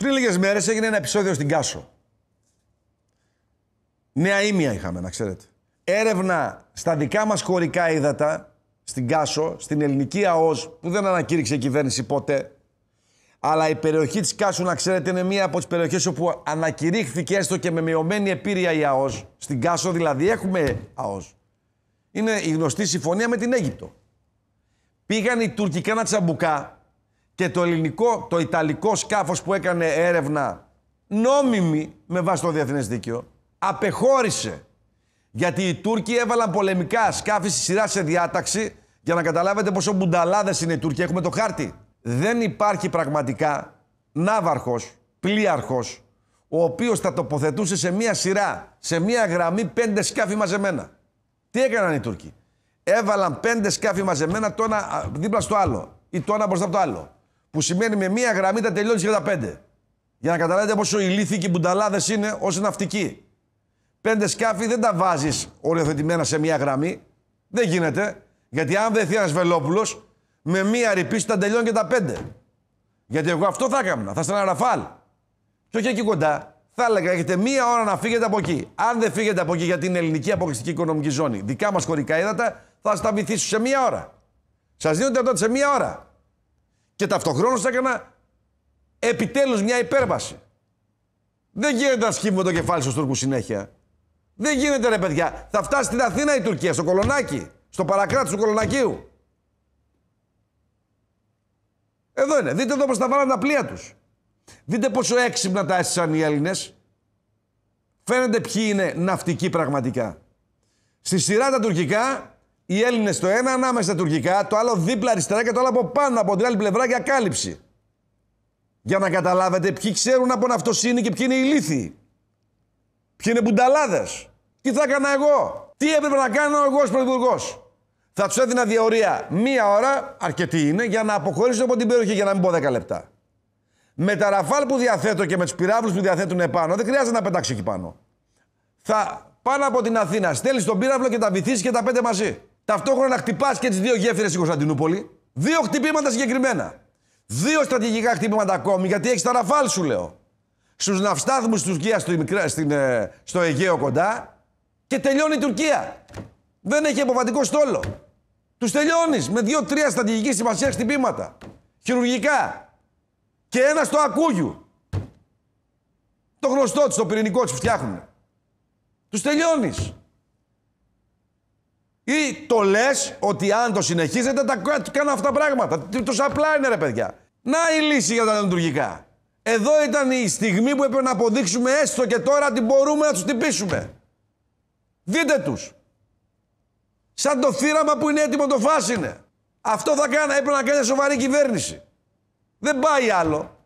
Πριν λίγες μέρες έγινε ένα επεισόδιο στην Κάσο. Νέα ήμια είχαμε, να ξέρετε. Έρευνα στα δικά μας χωρικά ύδατα, στην Κάσο, στην ελληνική ΑΟΣ, που δεν ανακήρυξε η κυβέρνηση ποτέ. Αλλά η περιοχή της Κάσου, να ξέρετε, είναι μία από τις περιοχές όπου ανακηρύχθηκε έστω και με μειωμένη επίρρεια η ΑΟΣ. Στην Κάσο δηλαδή έχουμε ΑΟΣ. Είναι η γνωστή συμφωνία με την Αίγυπτο. Πήγαν οι τουρκικά να τσαμπουκά και το ελληνικό, το ιταλικό σκάφος που έκανε έρευνα νόμιμη με βάση το διεθνές δίκαιο, απεχώρησε. Γιατί οι Τούρκοι έβαλαν πολεμικά σκάφη στη σειρά σε διάταξη για να καταλάβετε πόσο μπουνταλάδες είναι οι Τούρκοι. Έχουμε το χάρτη. Δεν υπάρχει πραγματικά ναύαρχος, πλοίαρχος, ο οποίος θα τοποθετούσε σε μία σειρά, σε μία γραμμή πέντε σκάφη μαζεμένα. Τι έκαναν οι Τούρκοι. Έβαλαν πέντε σκάφη μαζεμένα το ένα δίπλα στο άλλο ή το ένα μπροστά από το άλλο που σημαίνει με μία γραμμή τα τελειώνεις τα πέντε. Για να καταλάβετε πόσο ηλίθιοι και μπουνταλάδες είναι όσοι ναυτικοί. Πέντε σκάφη δεν τα βαζει οριοθετημένα σε μία γραμμή. Δεν γίνεται. Γιατί αν βρεθεί ένας Βελόπουλος, με μία ρηπή τα τελειώνει και τα πέντε. Γιατί εγώ αυτό θα έκανα. Θα στέλνα ραφάλ. Και όχι εκεί κοντά. Θα έλεγα: Έχετε μία ώρα να φύγετε από εκεί. Αν δεν φύγετε από εκεί για την ελληνική αποκλειστική οικονομική ζώνη, δικά μας χωρικά ύδατα, θα βυθίσουν σε μία ώρα. Σας δίνονται τότε σε μία ώρα. Και ταυτοχρόνως έκανα επιτέλους μια υπέρβαση. Δεν γίνεται να σκύβουμε το κεφάλι στους Τούρκους συνέχεια. Δεν γίνεται ρε παιδιά. Θα φτάσει στην Αθήνα η Τουρκία, στο Κολονάκι. Στο παρακράτης του Κολονακίου. Εδώ είναι. Δείτε εδώ πώς τα βάλανε τα πλοία τους. Δείτε πόσο έξυπνα τα έστησαν οι Έλληνες. Φαίνεται ποιοι είναι ναυτικοί πραγματικά. Στη σειρά τα τουρκικά οι Έλληνες το ένα ανάμεσα στα τουρκικά, το άλλο δίπλα αριστερά και το άλλο από πάνω, από την άλλη πλευρά για κάλυψη. Για να καταλάβετε ποιοι ξέρουν από ναυτοσύνη και ποιοι είναι οι ηλίθιοι. Ποιοι είναι μπουνταλάδες. Τι θα έκανα εγώ. Τι έπρεπε να κάνω εγώ ως πρωθυπουργός. Θα τους έδινα διαωρία μία ώρα, αρκετή είναι, για να αποχωρήσω από την περιοχή για να μην πω 10 λεπτά. Με τα ραφάλ που διαθέτω και με τους πυράβλους που διαθέτουν επάνω, δεν χρειάζεται να πετάξω εκεί πάνω. Θα πάνω από την Αθήνα, στέλνεις τον πύραυλο και τα βυθίσει και τα πέντε μαζί. Ταυτόχρονα χτυπάς και τις δύο γέφυρες στην Κωνσταντινούπολη. Δύο χτυπήματα συγκεκριμένα. Δύο στρατηγικά χτυπήματα ακόμη, γιατί έχεις τα ραφάλ, σου λέω. Στους ναυστάθμους της Τουρκίας ε, στο Αιγαίο κοντά και τελειώνει η Τουρκία. Δεν έχει αποβατικό στόλο. Τους τελειώνεις με δύο-τρία στρατηγική σημασία χτυπήματα. Χειρουργικά. Και ένα στο ακούγιου. Το γνωστό του, το πυρηνικό τους φτιάχνουν. Τους τελειώνεις. Ή το λες ότι αν το συνεχίζετε τα κάνω αυτά τα πράγματα. Το απλά είναι ρε παιδιά. Να η λύση για τα λειτουργικά. Εδώ ήταν η στιγμή που έπρεπε να αποδείξουμε έστω και τώρα ότι μπορούμε να τους τυπήσουμε. Δείτε τους. Σαν το θύραμα που είναι έτοιμο το φάσινε. Αυτό θα κάνει έπρεπε να κάνει σοβαρή κυβέρνηση. Δεν πάει άλλο.